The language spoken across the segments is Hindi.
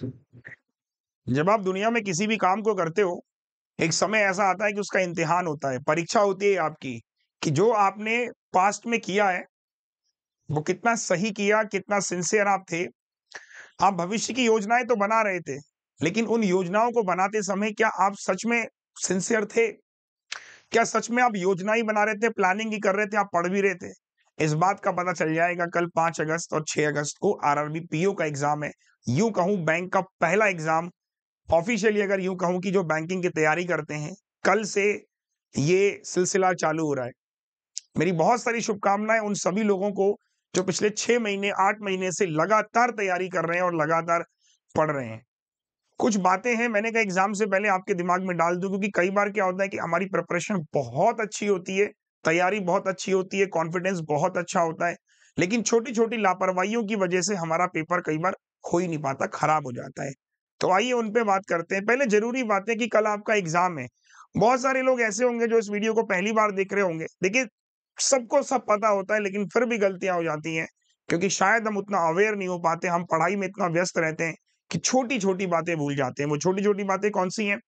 जब आप दुनिया में किसी भी काम को करते हो एक समय ऐसा आता है कि उसका इम्तिहान होता है परीक्षा होती है आपकी कि जो आपने पास्ट में किया है वो कितना सही किया कितना सिंसियर आप थे आप भविष्य की योजनाएं तो बना रहे थे लेकिन उन योजनाओं को बनाते समय क्या आप सच में सिंसियर थे क्या सच में आप योजना ही बना रहे थे प्लानिंग ही कर रहे थे आप पढ़ भी रहे थे इस बात का पता चल जाएगा कल पांच अगस्त और छह अगस्त को आरआरबी पीओ का एग्जाम है यू कहूं बैंक का पहला एग्जाम ऑफिशियली अगर यूं कहूं कि जो बैंकिंग की तैयारी करते हैं कल से ये सिलसिला चालू हो रहा है मेरी बहुत सारी शुभकामनाएं उन सभी लोगों को जो पिछले छह महीने आठ महीने से लगातार तैयारी कर रहे हैं और लगातार पढ़ रहे हैं कुछ बातें हैं मैंने कहा एग्जाम से पहले आपके दिमाग में डाल दू क्योंकि कई बार क्या होता है कि हमारी प्रिपरेशन बहुत अच्छी होती है तैयारी बहुत अच्छी होती है कॉन्फिडेंस बहुत अच्छा होता है लेकिन छोटी छोटी लापरवाही की वजह से हमारा पेपर कई बार हो ही नहीं पाता खराब हो जाता है तो आइए उन पे बात करते हैं पहले जरूरी बात है कि कल आपका एग्जाम है बहुत सारे लोग ऐसे होंगे जो इस वीडियो को पहली बार देख रहे होंगे देखिए सबको सब पता होता है लेकिन फिर भी गलतियां हो जाती हैं क्योंकि शायद हम उतना अवेयर नहीं हो पाते हम पढ़ाई में इतना व्यस्त रहते हैं कि छोटी छोटी बातें भूल जाते हैं वो छोटी छोटी बातें कौन सी हैं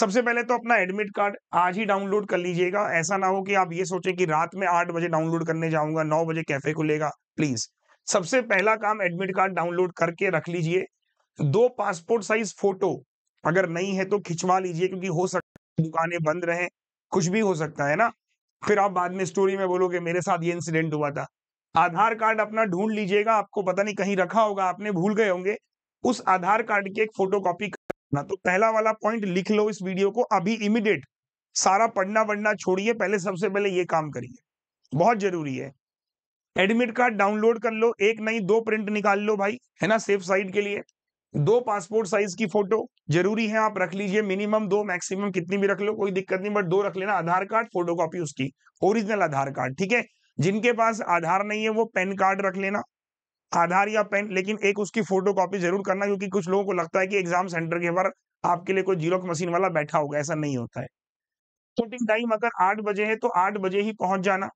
सबसे पहले तो अपना एडमिट कार्ड आज ही डाउनलोड कर लीजिएगा ऐसा ना हो कि आप ये सोचें कि रात में आठ बजे डाउनलोड करने जाऊंगा नौ बजे कैफे खुलेगा प्लीज सबसे पहला काम एडमिट कार्ड डाउनलोड करके रख लीजिए दो पासपोर्ट साइज फोटो अगर नहीं है तो खिंचवा लीजिए क्योंकि हो सकता है दुकानें बंद रहे कुछ भी हो सकता है ना फिर आप बाद में स्टोरी में बोलोगे मेरे साथ ये इंसिडेंट हुआ था आधार कार्ड अपना ढूंढ लीजिएगा आपको पता नहीं कहीं रखा होगा आपने भूल गए होंगे उस आधार कार्ड की एक फोटो कॉपी ना तो पहला वाला पॉइंट लिख लो इस वीडियो को अभी इमिडिएट सारा पढ़ना वढ़ना छोड़िए पहले सबसे पहले ये काम करिए बहुत जरूरी है एडमिट कार्ड डाउनलोड कर लो एक नहीं दो प्रिंट निकाल लो भाई है ना सेफ साइड के लिए दो पासपोर्ट साइज की फोटो जरूरी है आप रख लीजिए मिनिमम दो मैक्सिमम कितनी भी रख लो कोई दिक्कत नहीं बट दो रख लेना आधार कार्ड फोटो कॉपी उसकी ओरिजिनल आधार कार्ड ठीक है जिनके पास आधार नहीं है वो पेन कार्ड रख लेना आधार या पेन लेकिन एक उसकी फोटो कॉपी जरूर करना क्योंकि कुछ लोगों को लगता है कि एग्जाम सेंटर के बाहर आपके लिए कोई जीरो मशीन वाला बैठा होगा ऐसा नहीं होता है शूटिंग टाइम अगर आठ बजे है तो आठ बजे ही पहुंच जाना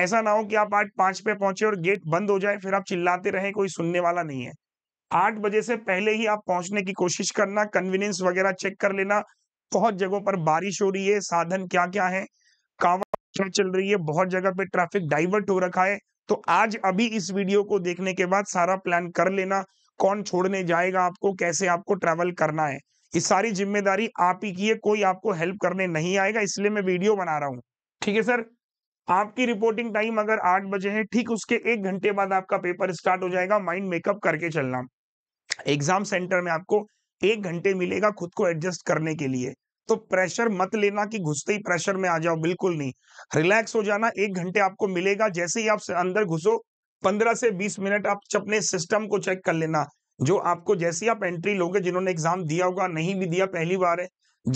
ऐसा ना हो कि आप आठ पांच पे पहुंचे और गेट बंद हो जाए फिर आप चिल्लाते रहे कोई सुनने वाला नहीं है आठ बजे से पहले ही आप पहुंचने की कोशिश करना कन्वीनियंस वगैरह चेक कर लेना बहुत जगहों पर बारिश हो रही है साधन क्या क्या है कावड़ चल रही है बहुत जगह पे ट्रैफिक डाइवर्ट हो रखा है तो आज अभी इस वीडियो को देखने के बाद सारा प्लान कर लेना कौन छोड़ने जाएगा आपको कैसे आपको ट्रेवल करना है ये सारी जिम्मेदारी आप ही की है कोई आपको हेल्प करने नहीं आएगा इसलिए मैं वीडियो बना रहा हूँ ठीक है सर आपकी रिपोर्टिंग टाइम अगर आठ बजे है ठीक उसके एक घंटे बाद आपका पेपर स्टार्ट हो जाएगा माइंड मेकअप करके चलना एग्जाम सेंटर में आपको एक घंटे मिलेगा खुद को एडजस्ट करने के लिए तो प्रेशर मत लेना कि घुसते ही प्रेशर में आ जाओ बिल्कुल नहीं रिलैक्स हो जाना एक घंटे आपको मिलेगा जैसे ही आप अंदर घुसो पंद्रह से बीस मिनट आप अपने सिस्टम को चेक कर लेना जो आपको जैसे आप एंट्री लोगे जिन्होंने एग्जाम दिया होगा नहीं भी दिया पहली बार है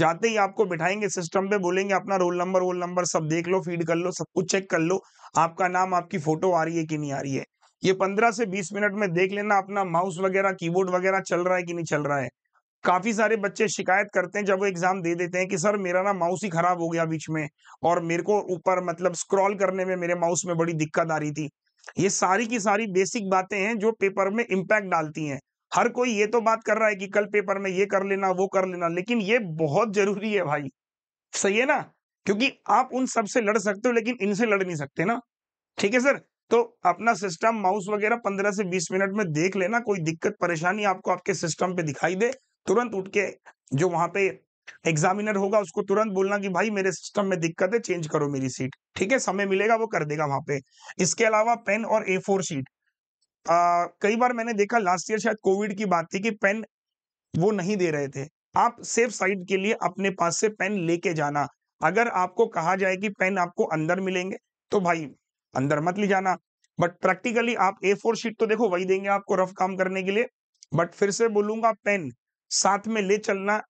जाते ही आपको बिठाएंगे सिस्टम पे बोलेंगे अपना रोल नंबर रोल नंबर सब देख लो फीड कर लो सब कुछ चेक कर लो आपका नाम आपकी फोटो आ रही है कि नहीं आ रही है ये पंद्रह से बीस मिनट में देख लेना अपना माउस वगैरह कीबोर्ड वगैरह चल रहा है कि नहीं चल रहा है काफ़ी सारे बच्चे शिकायत करते हैं जब वो एग्ज़ाम दे देते हैं कि सर मेरा ना माउस ही ख़राब हो गया बीच में और मेरे को ऊपर मतलब स्क्रॉल करने में मेरे माउस में बड़ी दिक्कत आ रही थी ये सारी की सारी बेसिक बातें हैं जो पेपर में इम्पैक्ट डालती हैं हर कोई ये तो बात कर रहा है कि कल पेपर में ये कर लेना वो कर लेना लेकिन ये बहुत ज़रूरी है भाई सही है ना क्योंकि आप उन सबसे लड़ सकते हो लेकिन इनसे लड़ नहीं सकते ना ठीक है सर तो अपना सिस्टम माउस वगैरह पंद्रह से बीस मिनट में देख लेना कोई दिक्कत परेशानी आपको आपके सिस्टम पे दिखाई दे तुरंत उठ के जो वहां पे एग्जामिनर होगा उसको तुरंत बोलना कि भाई मेरे सिस्टम में दिक्कत है चेंज करो मेरी सीट ठीक है समय मिलेगा वो कर देगा वहां पे इसके अलावा पेन और ए फोर शीट आ, कई बार मैंने देखा लास्ट ईयर शायद कोविड की बात थी कि पेन वो नहीं दे रहे थे आप सेफ साइड के लिए अपने पास से पेन लेके जाना अगर आपको कहा जाए कि पेन आपको अंदर मिलेंगे तो भाई अंदर मत ले जाना बट प्रैक्टिकली आप ए फोर शीट तो देखो वही देंगे आपको रफ काम करने के लिए बट फिर से बोलूंगा पेन साथ में ले चलना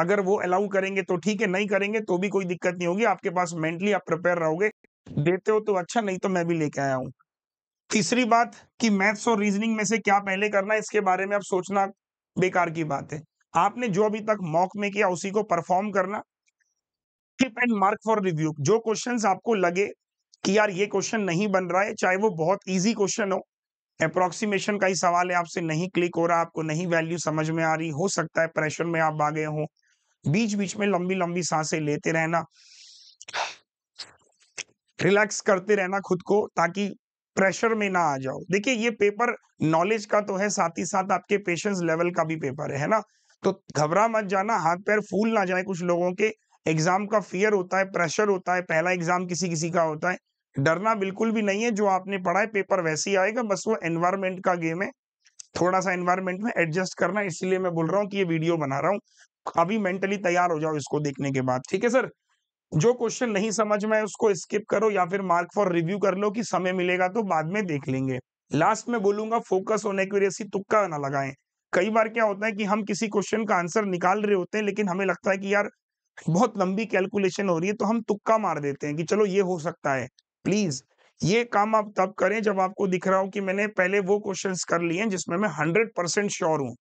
अगर वो अलाउ करेंगे तो ठीक है नहीं करेंगे तो भी कोई दिक्कत नहीं होगी आपके पास मेंटली आप प्रिपेयर रहोगे देते हो तो अच्छा नहीं तो मैं भी लेके आया हूँ तीसरी बात कि मैथ्स और रीजनिंग में से क्या पहले करना है इसके बारे में आप सोचना बेकार की बात है आपने जो अभी तक मॉक में किया उसी को परफॉर्म करना tip and mark for review जो क्वेश्चंस आपको लगे कि यार ये क्वेश्चन नहीं बन रहा है चाहे वो बहुत इजी क्वेश्चन हो अप्रोक्सीमेशन का ही सवाल है आपसे नहीं क्लिक हो रहा आपको नहीं वैल्यू समझ में आ रही हो सकता है प्रेशर में आप आ गए हो बीच बीच में लंबी लंबी सांसें लेते रहना रिलैक्स करते रहना खुद को ताकि प्रेशर में ना आ जाओ देखिए ये पेपर नॉलेज का तो है साथ ही साथ आपके पेशेंस लेवल का भी पेपर है ना तो घबरा मत जाना हाथ पैर फूल ना जाए कुछ लोगों के एग्जाम का फियर होता है प्रेशर होता है पहला एग्जाम किसी किसी का होता है डरना बिल्कुल भी नहीं है जो आपने पढ़ा है पेपर वैसे ही आएगा बस वो एनवायरमेंट का गेम है थोड़ा सा एनवायरमेंट में एडजस्ट करना इसलिए मैं बोल रहा हूँ कि ये वीडियो बना रहा हूँ अभी मेंटली तैयार हो जाओ इसको देखने के बाद ठीक है सर जो क्वेश्चन नहीं समझ में उसको स्किप करो या फिर मार्क फॉर रिव्यू कर लो कि समय मिलेगा तो बाद में देख लेंगे लास्ट में बोलूंगा फोकस होने की वजह से तुक्का ना लगाएं कई बार क्या होता है कि हम किसी क्वेश्चन का आंसर निकाल रहे होते हैं लेकिन हमें लगता है कि यार बहुत लंबी कैलकुलेशन हो रही है तो हम तुक्का मार देते हैं कि चलो ये हो सकता है प्लीज ये काम आप तब करें जब आपको दिख रहा हो कि मैंने पहले वो क्वेश्चंस कर लिए हैं जिसमें मैं हंड्रेड परसेंट श्योर हूं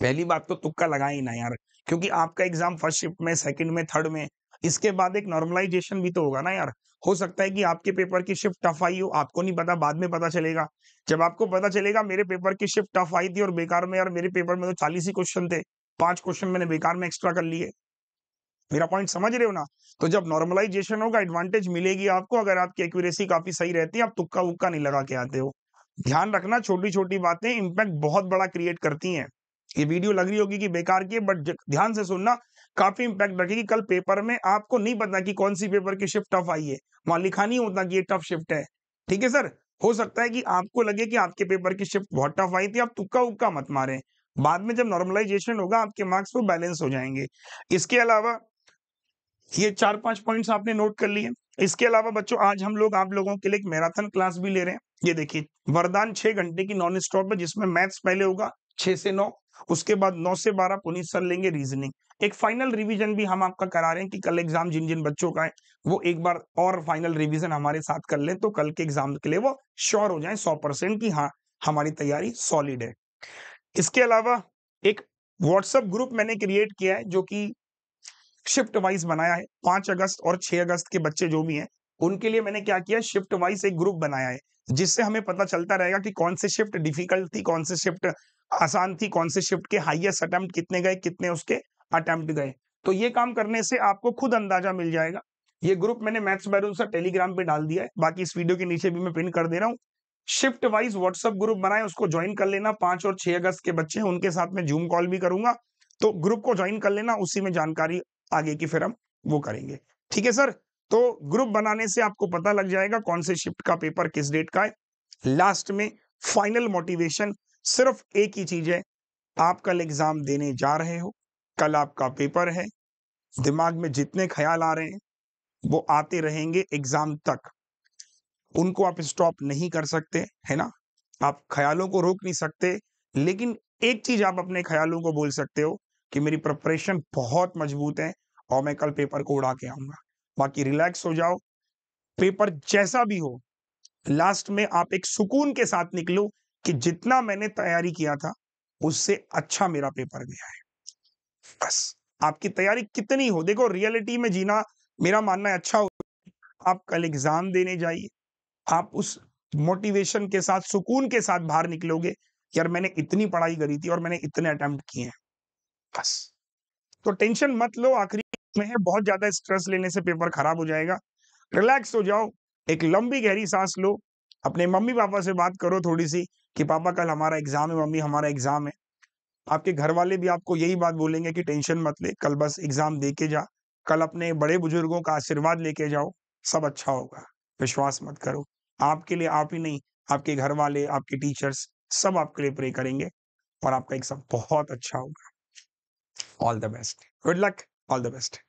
पहली बात तो तुक्का ही ना यार क्योंकि आपका एग्जाम फर्स्ट शिफ्ट में सेकंड में थर्ड में इसके बाद एक नॉर्मलाइजेशन भी तो होगा ना यार हो सकता है कि आपके पेपर की शिफ्ट टफ आई हो आपको नहीं पता बाद में पता चलेगा जब आपको पता चलेगा मेरे पेपर की शिफ्ट टफ आई थी और बेकार में यार मेरे पेपर में तो चालीस ही क्वेश्चन थे पांच क्वेश्चन मैंने बेकार में एक्स्ट्रा कर लिए मेरा पॉइंट समझ रहे हो ना तो जब नॉर्मलाइजेशन होगा एडवांटेज मिलेगी आपको अगर आपकी एक्यूरेसी काफी सही रहती है आप तुक्का उक्का नहीं लगा के आते हो ध्यान रखना छोटी छोटी बातें इम्पैक्ट बहुत बड़ा क्रिएट करती हैं ये वीडियो लग रही होगी कि बेकार की है बट ध्यान से सुनना काफी इम्पैक्ट रखेगी कल पेपर में आपको नहीं पता कि कौन सी पेपर की शिफ्ट टफ आई है वहां लिखा नहीं होता कि ये टफ शिफ्ट है ठीक है सर हो सकता है कि आपको लगे कि आपके पेपर की शिफ्ट बहुत टफ आई थी आप तुक्का उक्का मत मारें बाद में जब नॉर्मलाइजेशन होगा आपके मार्क्स वो बैलेंस हो जाएंगे इसके अलावा ये चार पांच पॉइंट्स आपने नोट कर लिए इसके अलावा बच्चों आज हम लोग आप लोगों के लिए एक मैराथन क्लास भी ले रहे हैं ये देखिए वरदान छह घंटे की नॉन स्टॉप है जिसमें मैथ्स पहले होगा छह से नौ उसके बाद नौ से बारह पुनीत सर लेंगे रीजनिंग एक फाइनल रिवीजन भी हम आपका करा रहे हैं कि कल एग्जाम जिन जिन बच्चों का है वो एक बार और फाइनल रिवीजन हमारे साथ कर लें तो कल के एग्जाम के लिए वो श्योर हो जाए सौ परसेंट की हाँ हमारी तैयारी सॉलिड है इसके अलावा एक व्हाट्सएप ग्रुप मैंने क्रिएट किया है जो कि शिफ्ट वाइज बनाया है पांच अगस्त और छह अगस्त के बच्चे जो भी हैं उनके लिए मैंने क्या किया शिफ्ट वाइज एक ग्रुप बनाया है जिससे हमें पता चलता रहेगा कि कौन से शिफ्ट डिफिकल्ट थी कौन से शिफ्ट आसान थी कौन से शिफ्ट के हाइएस्ट अटेम्प्ट कितने गए कितने उसके अटेम्प्ट गए तो ये काम करने से आपको खुद अंदाजा मिल जाएगा ये ग्रुप मैंने मैथ्स बैरून सर टेलीग्राम पे डाल दिया है बाकी इस वीडियो के नीचे भी मैं पिन कर दे रहा हूँ शिफ्ट वाइज व्हाट्सएप ग्रुप बनाए उसको ज्वाइन कर लेना पांच और छह अगस्त के बच्चे हैं उनके साथ में जूम कॉल भी करूंगा तो ग्रुप को ज्वाइन कर लेना उसी में जानकारी आगे की फिर हम वो करेंगे ठीक है सर तो ग्रुप बनाने से आपको पता लग जाएगा कौन से शिफ्ट का पेपर किस डेट का है लास्ट में फाइनल मोटिवेशन सिर्फ एक ही चीज है आप कल एग्जाम देने जा रहे हो कल आपका पेपर है दिमाग में जितने ख्याल आ रहे हैं वो आते रहेंगे एग्जाम तक उनको आप स्टॉप नहीं कर सकते है ना आप ख्यालों को रोक नहीं सकते लेकिन एक चीज आप अपने ख्यालों को बोल सकते हो कि मेरी प्रिपरेशन बहुत मजबूत है और मैं कल पेपर को उड़ा के आऊंगा बाकी रिलैक्स हो जाओ पेपर जैसा भी हो लास्ट में आप एक सुकून के साथ निकलो कि जितना मैंने तैयारी किया था उससे अच्छा मेरा पेपर गया है बस आपकी तैयारी कितनी हो देखो रियलिटी में जीना मेरा मानना है अच्छा हो आप कल एग्जाम देने जाइए आप उस मोटिवेशन के साथ सुकून के साथ बाहर निकलोगे यार मैंने इतनी पढ़ाई करी थी और मैंने इतने अटेम्प्ट किए हैं बस तो टेंशन मत लो आखिरी में है बहुत ज्यादा स्ट्रेस लेने से पेपर खराब हो जाएगा रिलैक्स हो जाओ एक लंबी गहरी सांस लो अपने मम्मी पापा से बात करो थोड़ी सी कि पापा कल हमारा एग्जाम है मम्मी हमारा एग्जाम है आपके घर वाले भी आपको यही बात बोलेंगे कि टेंशन मत ले कल बस एग्जाम दे के जा कल अपने बड़े बुजुर्गों का आशीर्वाद लेके जाओ सब अच्छा होगा विश्वास मत करो आपके लिए आप ही नहीं आपके घर वाले आपके टीचर्स सब आपके लिए प्रे करेंगे और आपका एग्जाम बहुत अच्छा होगा all the best. Good luck, all the best.